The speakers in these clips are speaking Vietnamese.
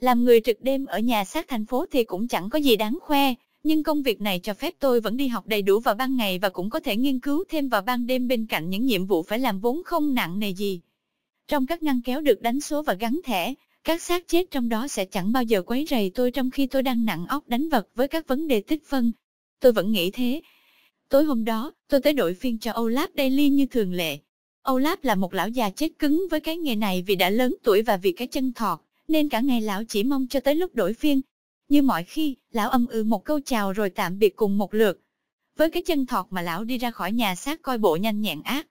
Làm người trực đêm ở nhà sát thành phố thì cũng chẳng có gì đáng khoe, nhưng công việc này cho phép tôi vẫn đi học đầy đủ vào ban ngày và cũng có thể nghiên cứu thêm vào ban đêm bên cạnh những nhiệm vụ phải làm vốn không nặng nề gì. Trong các ngăn kéo được đánh số và gắn thẻ, các xác chết trong đó sẽ chẳng bao giờ quấy rầy tôi trong khi tôi đang nặng óc đánh vật với các vấn đề tích phân. Tôi vẫn nghĩ thế. Tối hôm đó, tôi tới đội phiên cho Olaf Daily như thường lệ. Olaf là một lão già chết cứng với cái nghề này vì đã lớn tuổi và vì cái chân thọt nên cả ngày lão chỉ mong cho tới lúc đổi phiên. Như mọi khi, lão âm ư ừ một câu chào rồi tạm biệt cùng một lượt. Với cái chân thọt mà lão đi ra khỏi nhà xác coi bộ nhanh nhẹn ác.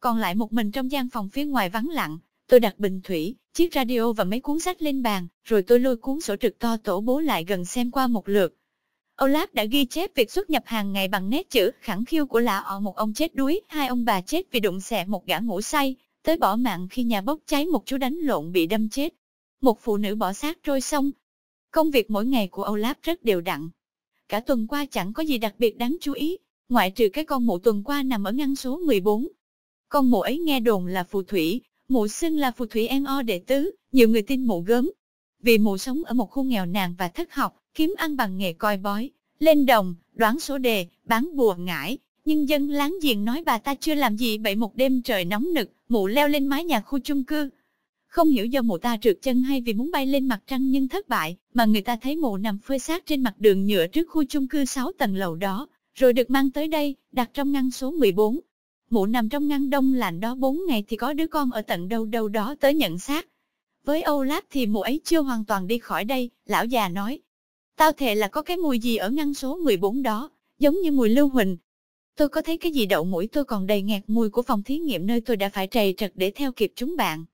Còn lại một mình trong gian phòng phía ngoài vắng lặng, tôi đặt bình thủy, chiếc radio và mấy cuốn sách lên bàn, rồi tôi lôi cuốn sổ trực to tổ bố lại gần xem qua một lượt. Olaf đã ghi chép việc xuất nhập hàng ngày bằng nét chữ khẳng khiu của lão. ọ một ông chết đuối, hai ông bà chết vì đụng xẹ một gã ngủ say, tới bỏ mạng khi nhà bốc cháy một chú đánh lộn bị đâm chết, một phụ nữ bỏ xác trôi sông. Công việc mỗi ngày của Olaf rất đều đặn. Cả tuần qua chẳng có gì đặc biệt đáng chú ý, ngoại trừ cái con mụ tuần qua nằm ở ngăn số 14. Con mụ ấy nghe đồn là phù thủy, mụ xưng là phù thủy N.O. đệ tứ, nhiều người tin mụ gớm. Vì mụ sống ở một khu nghèo nàn và thất học, kiếm ăn bằng nghề coi bói, lên đồng, đoán số đề, bán bùa ngải. Nhưng dân láng giềng nói bà ta chưa làm gì bậy một đêm trời nóng nực, mụ leo lên mái nhà khu chung cư, không hiểu do mụ ta trượt chân hay vì muốn bay lên mặt trăng nhưng thất bại, mà người ta thấy mụ nằm phơi xác trên mặt đường nhựa trước khu chung cư 6 tầng lầu đó, rồi được mang tới đây, đặt trong ngăn số 14. Mụ nằm trong ngăn đông lạnh đó 4 ngày thì có đứa con ở tận đâu đâu đó tới nhận xác. Với Âu Lát thì mụ ấy chưa hoàn toàn đi khỏi đây, lão già nói. Tao thề là có cái mùi gì ở ngăn số 14 đó, giống như mùi lưu huỳnh. Tôi có thấy cái gì đậu mũi tôi còn đầy ngạt mùi của phòng thí nghiệm nơi tôi đã phải trầy trật để theo kịp chúng bạn.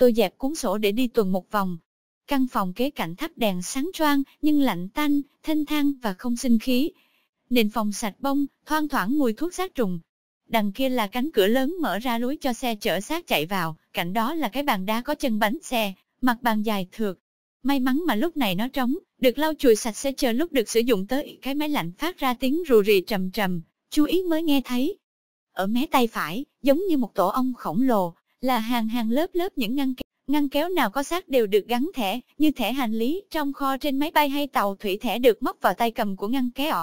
Tôi dẹp cuốn sổ để đi tuần một vòng. Căn phòng kế cạnh thắp đèn sáng choang, nhưng lạnh tanh, thanh thang và không sinh khí. Nền phòng sạch bông, thoang thoảng mùi thuốc sát trùng. Đằng kia là cánh cửa lớn mở ra lối cho xe chở xác chạy vào, cạnh đó là cái bàn đá có chân bánh xe, mặt bàn dài thượt. May mắn mà lúc này nó trống, được lau chùi sạch sẽ chờ lúc được sử dụng tới cái máy lạnh phát ra tiếng rù rì trầm trầm, chú ý mới nghe thấy. Ở mé tay phải, giống như một tổ ong khổng lồ, là hàng hàng lớp lớp những ngăn kéo. Ngăn kéo nào có xác đều được gắn thẻ, như thẻ hành lý, trong kho trên máy bay hay tàu thủy thẻ được móc vào tay cầm của ngăn kéo.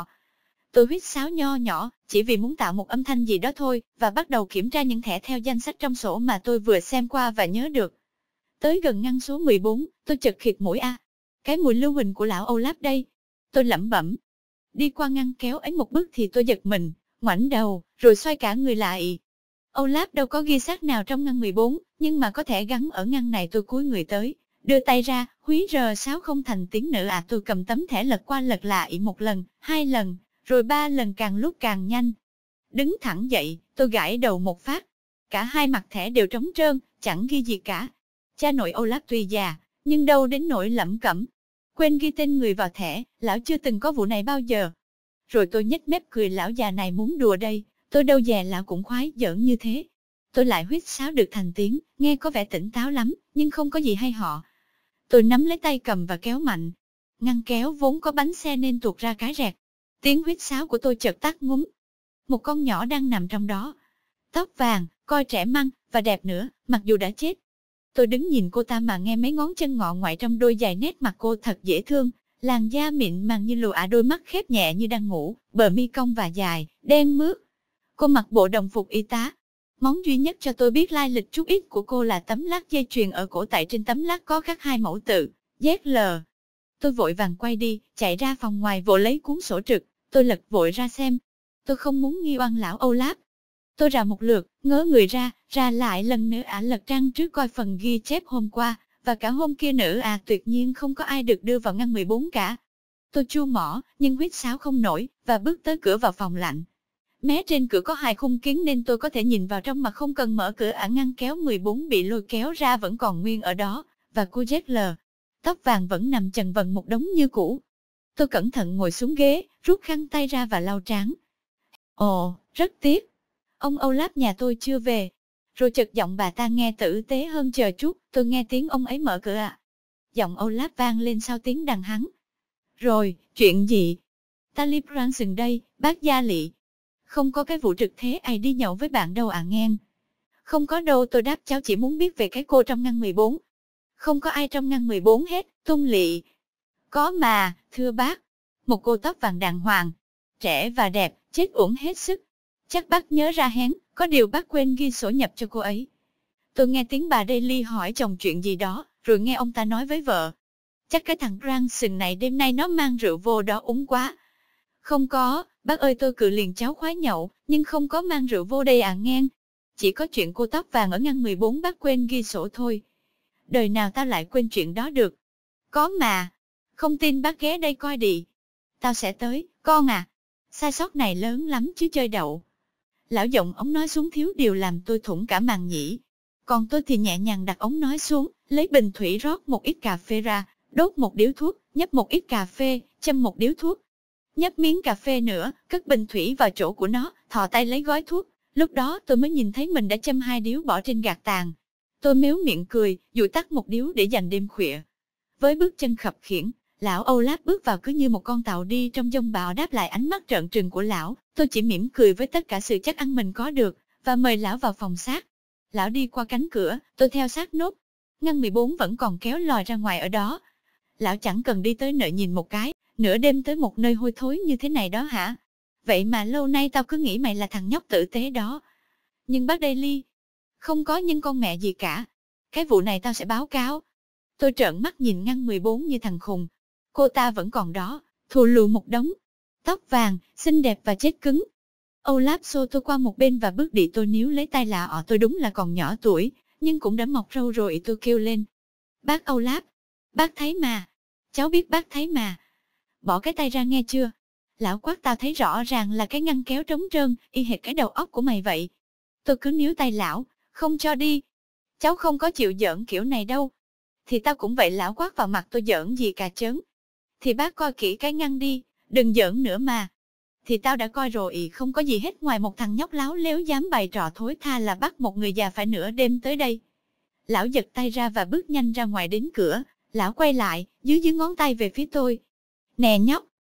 Tôi huyết sáo nho nhỏ, chỉ vì muốn tạo một âm thanh gì đó thôi, và bắt đầu kiểm tra những thẻ theo danh sách trong sổ mà tôi vừa xem qua và nhớ được. Tới gần ngăn số 14, tôi chật khịt mũi a. Cái mùi lưu huỳnh của lão Âu Láp đây. Tôi lẩm bẩm. Đi qua ngăn kéo ấy một bước thì tôi giật mình, ngoảnh đầu, rồi xoay cả người lại, Olaf đâu có ghi sát nào trong ngăn 14, nhưng mà có thể gắn ở ngăn này tôi cúi người tới, đưa tay ra, húy r sáo không thành tiếng nữa à tôi cầm tấm thẻ lật qua lật lại một lần, hai lần, rồi ba lần càng lúc càng nhanh. Đứng thẳng dậy, tôi gãi đầu một phát. Cả hai mặt thẻ đều trống trơn, chẳng ghi gì cả. Cha nội Olaf tuy già, nhưng đâu đến nỗi lẩm cẩm. Quên ghi tên người vào thẻ, lão chưa từng có vụ này bao giờ. Rồi tôi nhếch mép cười lão già này muốn đùa đây, tôi đâu dè là cũng khoái giỡn như thế. Tôi lại huyết sáo được thành tiếng, nghe có vẻ tỉnh táo lắm, nhưng không có gì hay họ. Tôi nắm lấy tay cầm và kéo mạnh. Ngăn kéo vốn có bánh xe nên tuột ra cái rẹt. Tiếng huyết sáo của tôi chợt tắt ngúng. Một con nhỏ đang nằm trong đó. Tóc vàng, coi trẻ măng, và đẹp nữa, mặc dù đã chết. Tôi đứng nhìn cô ta mà nghe mấy ngón chân ngọ ngoại trong đôi dài nét mặt cô thật dễ thương, làn da mịn màng như lụa đôi mắt khép nhẹ như đang ngủ, bờ mi cong và dài, đen mướt, Cô mặc bộ đồng phục y tá. Món duy nhất cho tôi biết lai lịch chút ít của cô là tấm lát dây chuyền ở cổ tại trên tấm lát có khắc hai mẫu tự, ZL. Tôi vội vàng quay đi, chạy ra phòng ngoài vội lấy cuốn sổ trực, tôi lật vội ra xem. Tôi không muốn nghi oan lão Âu Láp. Tôi ra một lượt, ngớ người ra, ra lại lần nữa ả lật trang trước coi phần ghi chép hôm qua, và cả hôm kia nữa à tuyệt nhiên không có ai được đưa vào ngăn 14 cả. Tôi chua mỏ, nhưng huyết sáo không nổi, và bước tới cửa vào phòng lạnh, Mé trên cửa có hai khung kiến nên tôi có thể nhìn vào trong mà không cần mở cửa ả ngăn kéo 14 bị lôi kéo ra vẫn còn nguyên ở đó, và cô Zler. Tóc vàng vẫn nằm trần vần một đống như cũ. Tôi cẩn thận ngồi xuống ghế, rút khăn tay ra và lau trán. Ồ, rất tiếc. Ông Âu Láp nhà tôi chưa về. Rồi chợt giọng bà ta nghe tử tế hơn chờ chút, tôi nghe tiếng ông ấy mở cửa ạ. Giọng Âu Láp vang lên sau tiếng đằng hắn. Rồi, chuyện gì? Talib Ranson đây, bác Gia Lị, không có cái vụ trực thế ai đi nhậu với bạn đâu à ngang. Không có đâu tôi đáp cháu chỉ muốn biết về cái cô trong ngăn 14. Không có ai trong ngăn 14 hết, tung lị. Có mà, thưa bác. Một cô tóc vàng đàng hoàng, trẻ và đẹp, chết uổng hết sức. Chắc bác nhớ ra hén, có điều bác quên ghi sổ nhập cho cô ấy. Tôi nghe tiếng bà Daily hỏi chồng chuyện gì đó, rồi nghe ông ta nói với vợ. Chắc cái thằng Ranson này đêm nay nó mang rượu vô đó uống quá. Không có, Bác ơi tôi cự liền cháu khoái nhậu, nhưng không có mang rượu vô đây à ngang. Chỉ có chuyện cô tóc vàng ở ngăn 14 bác quên ghi sổ thôi. Đời nào tao lại quên chuyện đó được. Có mà. Không tin bác ghé đây coi đi. Tao sẽ tới, con à. Sai sót này lớn lắm chứ chơi đậu. Lão giọng ống nói xuống thiếu điều làm tôi thủng cả màn nhĩ. Còn tôi thì nhẹ nhàng đặt ống nói xuống, lấy bình thủy rót một ít cà phê ra, đốt một điếu thuốc, nhấp một ít cà phê, châm một điếu thuốc, nhấp miếng cà phê nữa, cất bình thủy vào chỗ của nó, thò tay lấy gói thuốc. Lúc đó tôi mới nhìn thấy mình đã châm hai điếu bỏ trên gạt tàn. Tôi mếu miệng cười, dụi tắt một điếu để dành đêm khuya. Với bước chân khập khiển, lão Âu Láp bước vào cứ như một con tàu đi trong dông bão đáp lại ánh mắt trợn trừng của lão. Tôi chỉ mỉm cười với tất cả sự chắc ăn mình có được, và mời lão vào phòng xác. Lão đi qua cánh cửa, tôi theo sát nốt. Ngăn 14 vẫn còn kéo lòi ra ngoài ở đó. Lão chẳng cần đi tới nợ nhìn một cái, nửa đêm tới một nơi hôi thối như thế này đó hả? Vậy mà lâu nay tao cứ nghĩ mày là thằng nhóc tử tế đó. Nhưng bác Daily, không có nhân con mẹ gì cả. Cái vụ này tao sẽ báo cáo. Tôi trợn mắt nhìn ngăn 14 như thằng khùng. Cô ta vẫn còn đó, thù lù một đống. Tóc vàng, xinh đẹp và chết cứng. Olaf xô tôi qua một bên và bước đi tôi níu lấy tay là ọ ờ, tôi đúng là còn nhỏ tuổi, nhưng cũng đã mọc râu rồi tôi kêu lên. Bác Olaf, bác thấy mà, cháu biết bác thấy mà, bỏ cái tay ra nghe chưa? Lão quát tao thấy rõ ràng là cái ngăn kéo trống trơn, y hệt cái đầu óc của mày vậy. Tôi cứ níu tay lão, không cho đi. Cháu không có chịu giỡn kiểu này đâu. Thì tao cũng vậy lão quát vào mặt tôi giỡn gì cả chớn. Thì bác coi kỹ cái ngăn đi, đừng giỡn nữa mà. Thì tao đã coi rồi ý không có gì hết ngoài một thằng nhóc láo léo dám bày trò thối tha là bắt một người già phải nửa đêm tới đây. Lão giật tay ra và bước nhanh ra ngoài đến cửa, lão quay lại, dưới dưới ngón tay về phía tôi, Nè nhóc,